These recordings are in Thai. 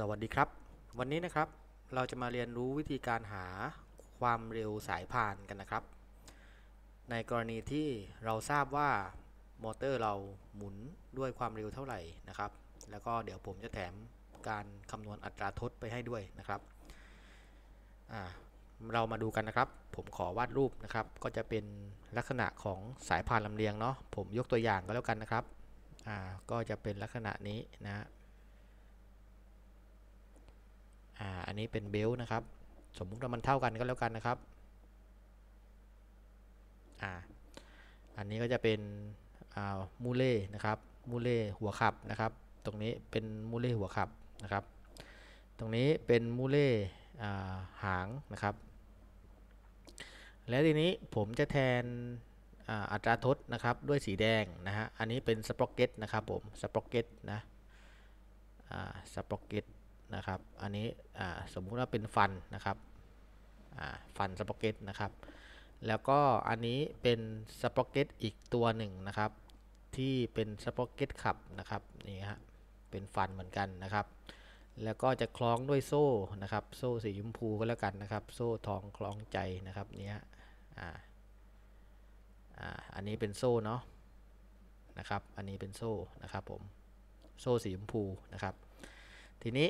สวัสดีครับ วันนี้นะครับเราจะมาเรียนรู้วิธีการหาความเร็วสายพานกันนะครับ ในกรณีที่เราทราบว่ามอเตอร์เราหมุนด้วยความเร็วเท่าไหร่นะครับ แล้วก็เดี๋ยวผมจะแถมการคำนวณอัตราทดไปให้ด้วยนะครับเรามาดูกันนะครับ ผมขอวาดรูปนะครับ ก็จะเป็นลักษณะของสายพานลำเลียงเนาะผมยกตัวอย่างก็แล้วกันนะครับก็จะเป็นลักษณะนี้นะอันนี้เป็นเบลนะครับสมมุติว่ามันเท่ากันก็แล้วกันนะครับอ่าอันนี้ก็จะเป็นอ่ามูเล่นะครับมูเล่หัวขับ นะครับ ตรงนี้เป็นมูเล่หัวขับนะครับตรงนี้เป็นมูเล่หางนะครับแล้วทีนี้ผมจะแทนอัตราทดนะครับด้วยสีแดงนะฮะอันนี้เป็นสปอกเก็ตนะครับผมสปอกเก็ตนะสปอกเก็ตนะครับ อันนี้สมมุติว่าเป็นฟันนะครับฟันสปอเกตนะครับ แล้วก็อันนี้เป็นสปอเกตอีกตัวหนึ่งนะครับที่เป็นสปอเกตขับนะครับนี่ฮะเป็นฟันเหมือนกันนะครับ แล้วก็จะคล้องด้วยโซ่นะครับ โซ่สีชมพูก็แล้วกัน นะครับ โซ่ทองคล้องใจนะครับนี่ฮะอันนี้เป็นโซ่เนาะนะครับอันนี้เป็นโซ่ นะครับผมโซ่สีชมพูนะครับ ทีนี้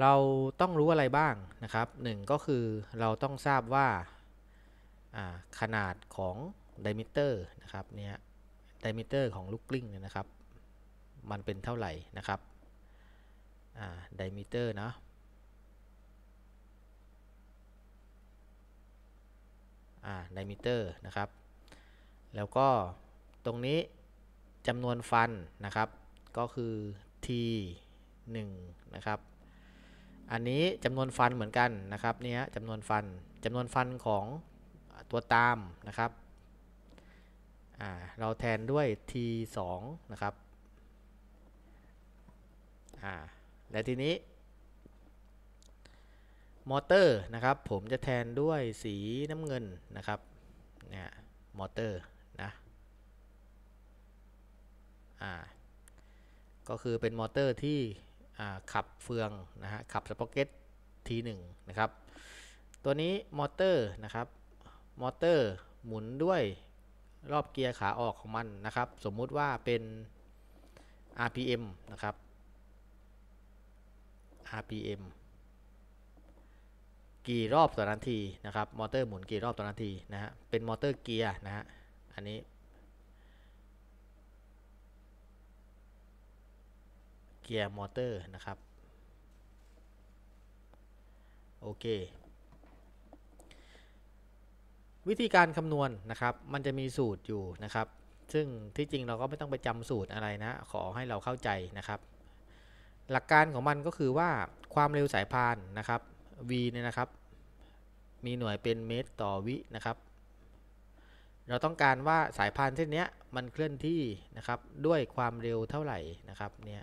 เราต้องรู้อะไรบ้างนะครับหนึ่งก็คือเราต้องทราบว่าขนาดของไดมิเตอร์นะครับ เนี่ยไดมิเตอร์ ของลูกกลิ้งเนี่ยนะครับ มันเป็นเท่าไหร่นะครับไดมิเตอร์นะไดมิเตอร์นะครับ แล้วก็ตรงนี้จำนวนฟันนะครับ ก็คือ t 1นะครับอันนี้จำนวนฟันเหมือนกันนะครับนี่ฮะจำนวนฟันจำนวนฟันของตัวตามนะครับเราแทนด้วย t 2นะครับและทีนี้ มอเตอร์นะครับผมจะแทนด้วยสีน้ำเงิน นะครับเนี่ยมอเตอร์นะก็คือเป็นมอเตอร์ที่ขับเฟืองนะฮะขับสป็อกเก็ตทีหนึ่งนะครับตัวนี้มอเตอร์นะครับมอเตอร์หมุนด้วยรอบเกียร์ขาออกของมันนะครับ สมมุติว่าเป็น RPM นะครับ RPM กี่รอบต่อนาทีนะครับมอเตอร์หมุนกี่รอบต่อนาทีนะฮะเป็นมอเตอร์เกียร์นะฮะอันนี้เกียร์มอเตอร์นะครับโอเค วิธีการคำนวณนนะครับมันจะมีสูตรอยู่นะครับ ซึ่งที่จริงเราก็ไม่ต้องไปจำสูตรอะไรนะ ขอให้เราเข้าใจนะครับ หลักการของมันก็คือว่าความเร็วสายพานนะครับ v เนี่ยนะครับ มีหน่วยเป็นเมตรต่อวินะครับ เราต้องการว่าสายพานเส้นนี้มันเคลื่อนที่นะครับด้วยความเร็วเท่าไหร่นะครับเนี่ย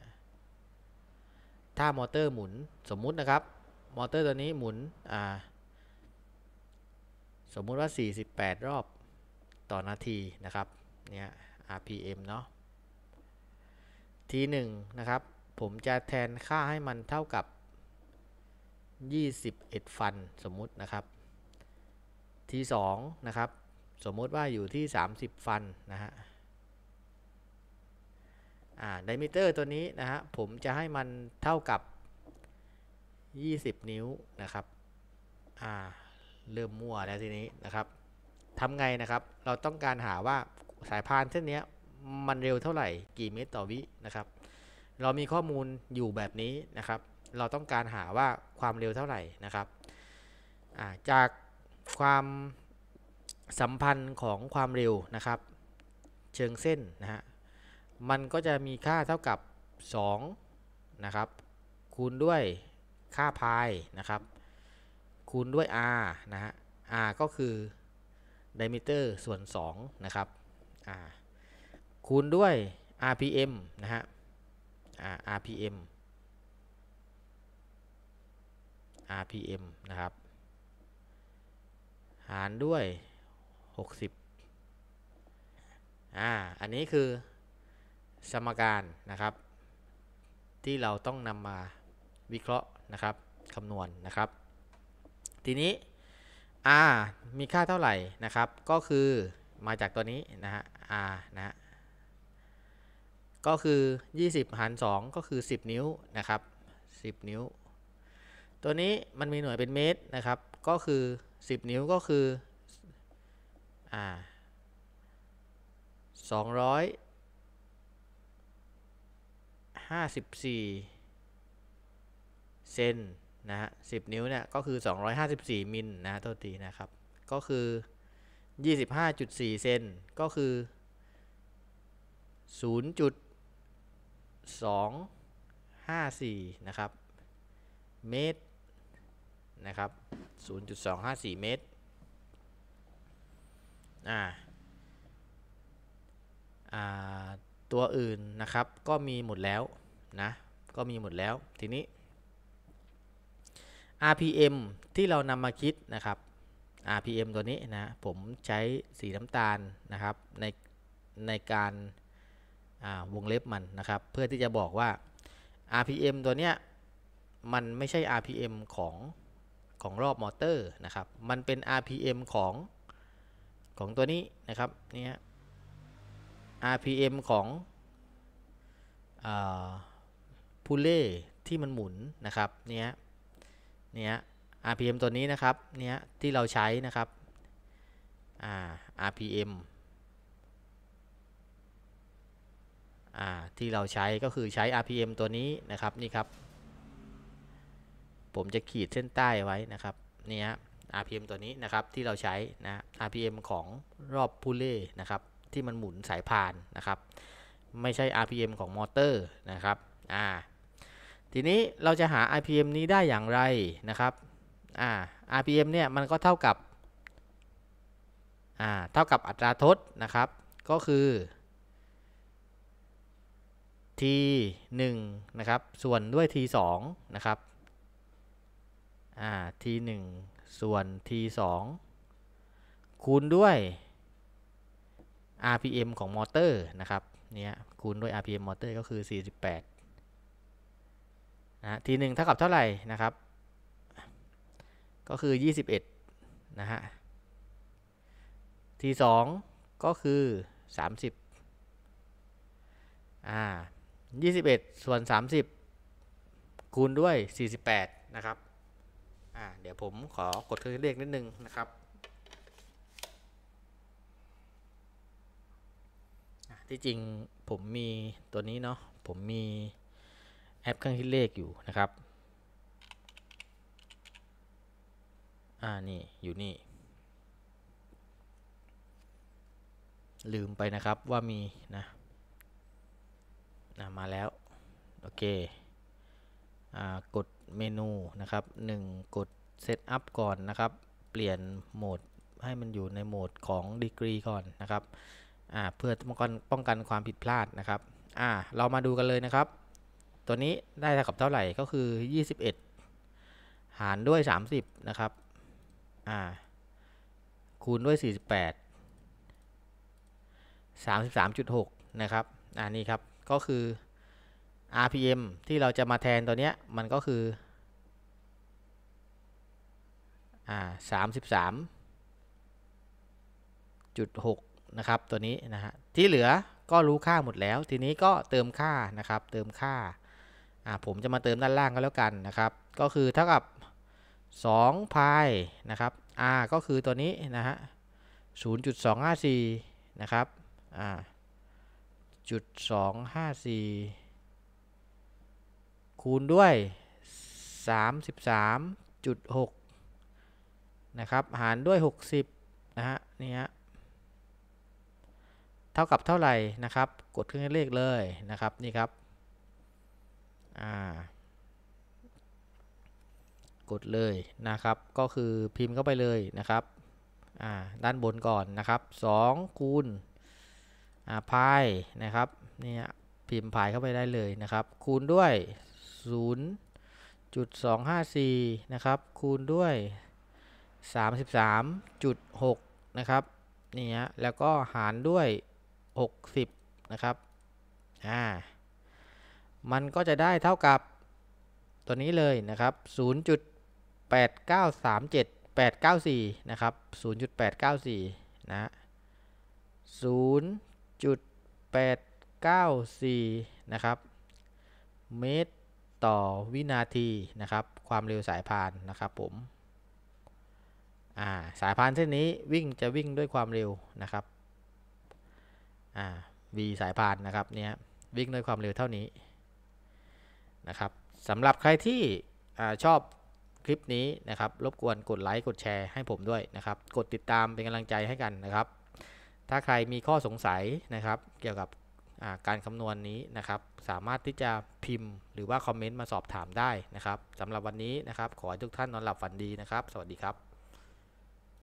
ถ้ามอเตอร์หมุนสมมุตินะครับ มอเตอร์ตัวนี้หมุนอ่าสมมุติว่า 48 รอบต่อนาทีนะครับ เนี่ย RPM เนาะที1นะครับ ผมจะแทนค่าให้มันเท่ากับ 21 ฟันสมมุตินะครับทอ2นะครับ สมมุติว่าอยู่ที่ 30 ฟันนะฮะไดมิเตอร์ตัวนี้นะฮะผมจะให้มันเท่ากับ 20 นิ้วนะครับ เริ่มมั่วแล้วทีนี้นะครับทำไงนะครับ เราต้องการหาว่าสายพานเส้นนี้มันเร็วเท่าไหร่กี่เมตร ต่อวินะครับ เรามีข้อมูลอยู่แบบนี้นะครับ เราต้องการหาว่าความเร็วเท่าไหร่นะครับ จากความสัมพันธ์ของความเร็วนะครับ เชิงเส้นนะฮะมันก็จะมีค่าเท่ากับ 2 นะครับ คูณด้วยค่าพาย นะครับ คูณด้วย r นะฮะ r ก็คือดเมเตอร์ส่วน 2 นะครับ r คูณด้วย rpm นะฮะ rpm rpm นะครับ หารด้วย 60 อ่า อันนี้คือสมการนะครับ ที่เราต้องนำมาวิเคราะห์นะครับคำนวณนะครับทีนี้ r มีค่าเท่าไหร่นะครับ ก็คือมาจากตัวนี้นะฮะ r นะฮะก็คือ 20หาร2ก็คือ 10 นิ้วนะครับ10 นิ้ว ตัวนี้มันมีหน่วยเป็นเมตรนะครับ ก็คือ 10 นิ้วก็คืออ่า254 เซนนะฮะ 10 นิ้วเนี่ยก็คือ 254 มิลนะตัวตีนะครับ ก็คือ 25.4 เซนก็คือ0.254 นะครับ เมตร นะครับ 0.254 เมตรอ่าอ่าตัวอื่นนะครับ ก็มีหมดแล้วนะก็มีหมดแล้วทีนี้ RPM ที่เรานำมาคิดนะครับ RPM ตัวนี้นะผมใช้สีน้ำตาลนะครับ ในในการวงเล็บมันนะครับ เพื่อที่จะบอกว่า RPM ตัวเนี้ยมันไม่ใช่ RPM ของของรอบมอเตอร์นะครับมันเป็น RPM ของของตัวนี้นะครับนี่ฮะ RPM ของพูเล่ที่มันหมุนนะครับ เนี้ยเนี้ย RPM ตัวนี้นะครับเนี้ยที่เราใช้นะครับ RPM ที่เราใช้ก็คือใช้ RPM ตัวนี้นะครับ นี่ครับ ผมจะขีดเส้นใต้ไว้นะครับนี่ฮะ RPM ตัวนี้นะครับที่เราใช้ นะ RPM ของรอบพูเล่นะครับที่มันหมุนสายพานนะครับ ไม่ใช่ RPM ของมอเตอร์นะครับอ่าทีนี้เราจะหา RPM นี้ได้อย่างไรนะครับอ่า RPM เนี่ย มันก็เท่ากับอ่าเท่ากับอัตราทดนะครับ ก็คือ t 1นะครับส่วนด้วย t 2นะครับอ่า t 1ส่วน t 2คูณด้วย RPM ของมอเตอร์ นะครับเนี่ยคูณด้วย RPM มอเตอร์ก็คือ 48 นะทีหนึ่งเท่ากับเท่าไหร่ นะครับ ก็คือ 21 นะฮะทีสองก็คือ 30อ่า21 ส่วน 30 คูณด้วย 48 นะครับอ่าเดี๋ยวผมขอกดเครื่องเลขนิดนึงนะครับที่จริง ผมมีตัวนี้ เนาะ ผมมีแอปเครื่องคิดเลขอยู่นะครับ อ่า นี่ อยู่นี่ ลืมไปนะครับว่ามี นะนะมาแล้ว โอเค อ่า กดเมนูนะครับ 1 กดเซตอัพก่อนนะครับ เปลี่ยนโหมด ให้มันอยู่ในโหมด ของดีกรีก่อนนะครับ่าเพื่อป้องกันป้องกันความผิดพลาดนะครับ อ่า เรามาดูกันเลยนะครับ ตัวนี้ได้เท่ากับเท่าไหร่ก็คือ 21 หารด้วย 30 นะครับอ่าคูณ ด้วย 48 33.6 นะครับ อ่า นี่ ครับ ก็คือ RPM ที่เราจะมาแทนตัว เนี้ย มันก็คือ อ่า 33.6นะครับ ตัวนี้ นะฮะที่เหลือก็รู้ค่าหมดแล้ว ทีนี้ ก็เติมค่า นะครับ เติม ค่าอ่า ผมจะมาเติมด้านล่างก็แล้วกัน นะ ครับ ก็คือเท่ากับ2พาย นะ ครับ r ก็คือตัวนี้ นะฮะ0.254นะ ครับอ่าจุด254คูณด้วย 33.6นะครับหารด้วย 60นะฮะนี่ฮะเท่ากับเท่าไหร่นะครับ กดเครื่องเลขเลยนะครับนี่ครับกดเลยนะครับ ก็คือพิมพ์เข้าไปเลยนะครับด้านบนก่อนนะครับ2คูณพายนะครับนี่พิมพ์พายเข้าไปได้เลยนะครับคูณด้วย0.254นะครับคูณด้วย 33.6นะครับนี่ฮะแล้วก็หารด้วย60นะครับ อ่า มันก็จะได้เท่ากับตัวนี้เลยนะครับ 0.8937 894 นะครับ0.894นะ0.894 นะครับ เมตร ต่อวินาทีนะครับ ความเร็วสายพานนะครับผม อ่า สายพานเส้นนี้วิ่งจะวิ่งด้วยความเร็วนะครับ่า v สายพานนะครับเนี่ยวิ่งด้วยความเร็วเท่านี้นะครับสำหรับใครที่อชอบคลิปนี้นะครับรบกวนกดไลค์กดแชร์ให้ผมด้วยนะครับกดติดตามเป็นกำลังใจให้กันนะครับ ถ้าใครมีข้อสงสัยนะครับเกี่ยวกับการคำนวณนนี้นะครับสามารถที่จะพิมพ์หรือว่าคอมเมนต์มาสอบถามได้นะครับสำหรับวันนี้นะครับขอให้ทุกท่านนอนหลับฝันดีนะครับ สวัสดีครับ